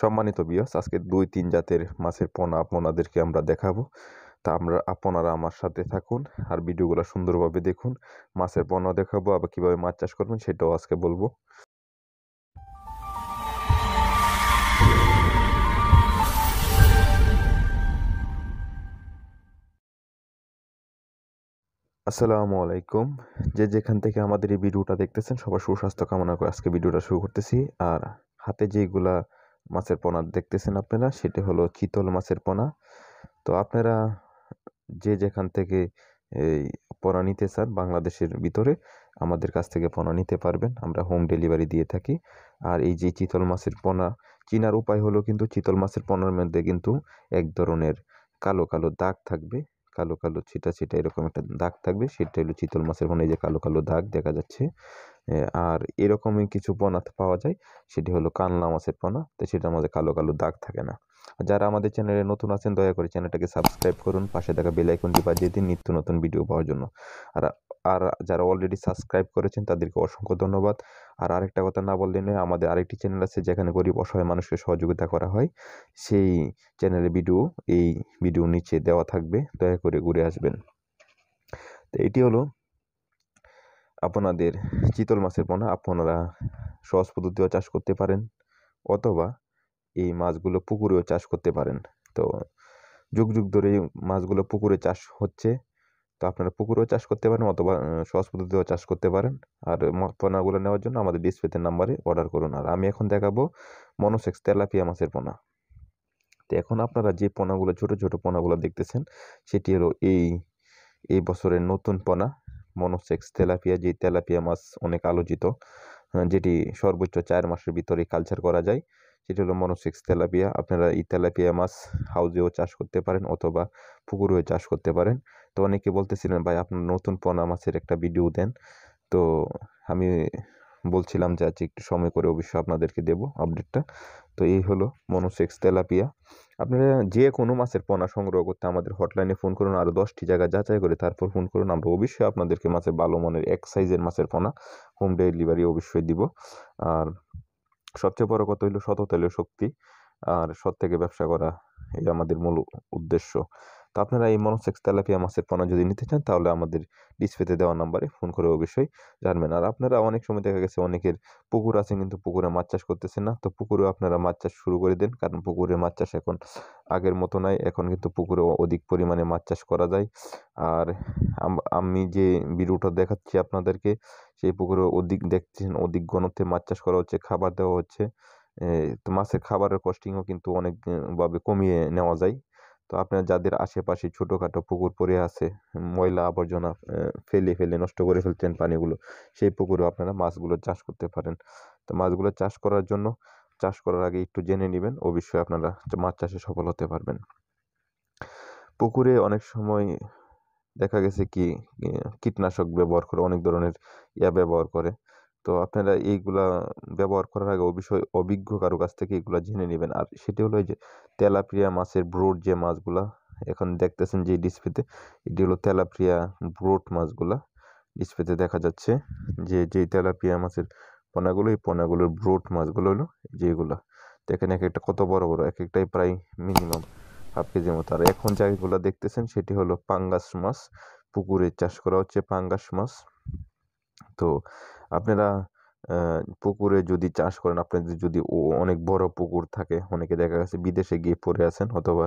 সম্মানিত বিয়স আজকে দুই তিন জাতের মাছের পোনা আপনাদেরকে আমরা দেখাবো তা আমরা আপনারা আমার সাথে থাকুন আর ভিডিওগুলো সুন্দরভাবে দেখুন মাছের পোনা দেখাবো আবার কীভাবে মাছ চাষ করবেন সেটাও আজকে বলবো আসসালামু আলাইকুম যে যেখান থেকে আমাদের এই ভিডিওটা দেখতেছেন সবার সুস্বাস্থ্য কামনা করে আজকে ভিডিওটা শুরু করতেছি আর হাতে যেগুলা মাছের পোনা দেখতেছেন আপনারা সেটি হলো চিতল মাছের পোনা তো আপনারা যে যেখান থেকে এই পোনা নিতে চান বাংলাদেশের ভিতরে আমাদের কাছ থেকে পোনা নিতে পারবেন আমরা হোম ডেলিভারি দিয়ে থাকি আর এই যে চিতল মাছের পোনা চিনার উপায় হলো কিন্তু চিতল মাছের পোনার মধ্যে কিন্তু এক ধরনের কালো কালো দাগ থাকবে কালো কালো ছিটা ছিটা এরকম একটা দাগ থাকবে সেটা হলো চিতল মাছের পোনা এই যে কালো কালো দাগ দেখা যাচ্ছে আর এরকমই কিছু পোনা পাওয়া যায় সেটি হলো কানলা মাছের পোনা তো সেটার মধ্যে কালো কালো দাগ থাকে না যারা আমাদের চ্যানেলে নতুন আছেন দয়া করে চ্যানেলটাকে সাবস্ক্রাইব করুন পাশে থাকা বেলাইকনটি বাজিয়ে দিন নিত্য নতুন ভিডিও পাওয়ার জন্য আর আর যারা অলরেডি সাবস্ক্রাইব করেছেন তাদেরকে অসংখ্য ধন্যবাদ আর আরেকটা কথা না বললে নয় আমাদের আরেকটি চ্যানেল আছে যেখানে গরিব অসহায় মানুষকে সহযোগিতা করা হয় সেই চ্যানেলের ভিডিও এই ভিডিও নিচে দেওয়া থাকবে দয়া করে ঘুরে আসবেন তো এটি হলো আপনাদের চিতল মাছের পোনা আপনারা সহজ পদ্ধতিও চাষ করতে পারেন অথবা এই মাছগুলো পুকুরেও চাষ করতে পারেন তো যুগ যুগ ধরে মাছগুলো পুকুরে চাষ হচ্ছে তো আপনারা পুকুরেও চাষ করতে পারেন অথবা সহজ পদ্ধতিও চাষ করতে পারেন আর পোনাগুলো নেওয়ার জন্য আমাদের ডিসপ্লেতের নাম্বারে অর্ডার করুন আর আমি এখন দেখাবো মনোসেক্স তেলাপিয়া মাছের পোনা তো এখন আপনারা যে পোনাগুলো ছোট ছোট পোনাগুলো দেখতেছেন সেটি হলো এই এই বছরের নতুন পোনা মনোসেক্স তেলাপিয়া যে তেলাপিয়া মাছ অনেক আলোচিত হ্যাঁ, যেটি সর্বোচ্চ চার মাসের ভিতরে কালচার করা যায় সেটি হলো মনোসেক্স তেলাপিয়া আপনারা এই তেলাপিয়া মাছ হাউজেও চাষ করতে পারেন অথবা পুকুরেও চাষ করতে পারেন তো অনেকে বলতেছিলেন ভাই আপনার নতুন পোনা মাছের একটা ভিডিও দেন তো আমি বলছিলাম যে আজকে আচ্ছা, একটু সময় করে অবশ্যই আপনাদেরকে দেব আপডেটটা তো এই হলো মনোসেক্স তেলাপিয়া আপনারা যে কোনো মাছের পোনা সংগ্রহ করতে আমাদের হটলাইনে ফোন করুন আরও দশটি জায়গা যাচাই করে তারপর ফোন করুন আমরা অবশ্যই আপনাদেরকে মাছের ভালো মানের এক সাইজের মাছের পোনা হোম ডেলিভারি অবশ্যই দিব আর সবচেয়ে বড় কথা হলো সততা হলো শক্তি আর সৎ থেকে ব্যবসা করা এই আমাদের মূল উদ্দেশ্য তো আপনারা এই মনোসেক্স তেলাপিয়া মাছের পোনা যদি নিতে চান তাহলে আমাদের ডিসপ্লেতে দেওয়া নাম্বারে ফোন করে অবশ্যই জানবেন আর আপনারা অনেক সময় দেখা গেছে অনেকের পুকুর আছে কিন্তু পুকুরে মাছ চাষ করতেছেন না তো পুকুরেও আপনারা মাছ চাষ শুরু করে দেন কারণ পুকুরে মাছ চাষ এখন আগের মতো নাই এখন কিন্তু পুকুরে অধিক পরিমাণে মাছ চাষ করা যায় আর আমি যে ভিডিওটা দেখাচ্ছি আপনাদেরকে সেই পুকুরে অধিক দেখছেন অধিক গণতে মাছ চাষ করা হচ্ছে খাবার দেওয়া হচ্ছে তো মাছের খাবারের কস্টিংও কিন্তু অনেকভাবে কমিয়ে নেওয়া যায় তো আপনার যাদের আশেপাশে ছোটোখাটো পুকুর পড়ে আছে ময়লা আবর্জনা ফেলে ফেলে নষ্ট করে ফেলছেন পানিগুলো সেই পুকুরেও আপনারা মাছগুলো চাষ করতে পারেন তো মাছগুলো চাষ করার জন্য চাষ করার আগে একটু জেনে নেবেন অবশ্যই আপনারা মাছ চাষে সফল হতে পারবেন পুকুরে অনেক সময় দেখা গেছে কি কীটনাশক ব্যবহার করে অনেক ধরনের ইয়া ব্যবহার করে তো আপনারা এইগুলা ব্যবহার করার আগে অবশ্যই অভিজ্ঞ কারো কাছ থেকে এগুলো জেনে নেবেন আর সেটি হলো যে তেলাপিয়া মাছের ব্রোড যে মাছগুলা এখন দেখতেছেন যে ডিসপ্লেতে এটি হলো তেলাপিয়া ব্রোড মাছগুলা ডিসপ্লেতে দেখা যাচ্ছে যে যেই তেলাপিয়া মাছের পোনাগুলো এই পোনাগুলোর ব্রোড মাছগুলো হলো যেগুলো দেখেন এক একটা কত বড় বড় এক একটাই প্রায় মিনিমাম হাফ কেজির মতো আর এখন যেগুলো দেখতেছেন সেটি হলো পাঙ্গাস মাছ পুকুরে চাষ করা হচ্ছে পাঙ্গাস মাছ তো আপনারা পুকুরে যদি চাষ করেন আপনাদের যদি অনেক বড় পুকুর থাকে অনেকে দেখা গেছে বিদেশে গিয়ে পড়ে আছেন অথবা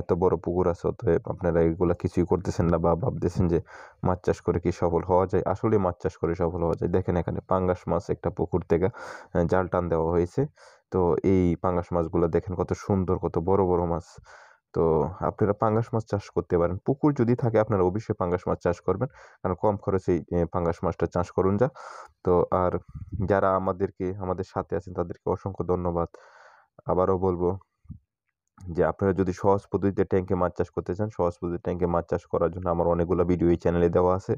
এত বড় পুকুর আছে অতএব আপনারা এগুলো কিছুই করতেছেন না বা ভাবতেছেন যে মাছ চাষ করে কি সফল হওয়া যায় আসলে মাছ চাষ করে সফল হওয়া যায় দেখেন এখানে পাঙ্গাস মাছ একটা পুকুর থেকে জাল টান দেওয়া হয়েছে তো এই পাঙ্গাস মাছগুলো দেখেন কত সুন্দর কত বড় বড় মাছ তো আপনারা পাঙ্গাস মাছ চাষ করতে পারেন পুকুর যদি থাকে আপনারা অবশ্যই পাঙ্গাস মাছ চাষ করবেন কারণ কম খরচেই পাঙ্গাস মাছটা চাষ করুন যা তো আর যারা আমাদেরকে আমাদের সাথে আছেন তাদেরকে অসংখ্য ধন্যবাদ আবারও বলবো যে আপনারা যদি সহজ পদ্ধতিতে ট্যাঙ্কে মাছ চাষ করতে চান সহজ পদ্ধতিতে ট্যাঙ্কে মাছ চাষ করার জন্য আমার অনেকগুলো ভিডিও এই চ্যানেলে দেওয়া আছে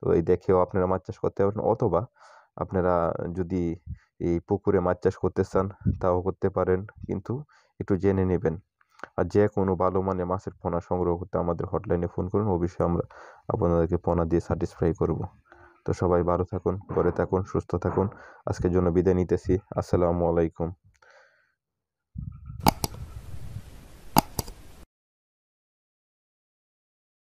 তো এই দেখেও আপনারা মাছ চাষ করতে পারেন অথবা আপনারা যদি এই পুকুরে মাছ চাষ করতে চান তাও করতে পারেন কিন্তু একটু জেনে নেবেন আর যে কোনো ভালো মানে মাছের পোনা সংগ্রহ করতে আমাদের হটলাইনে ফোন করুন অবশ্যই আমরা আপনাদেরকে পোনা দিয়ে স্যাটিসফাই করব তো সবাই ভালো থাকুন করে থাকুন সুস্থ থাকুন আজকের জন্য বিদায় নিতেছি আসসালামু আলাইকুম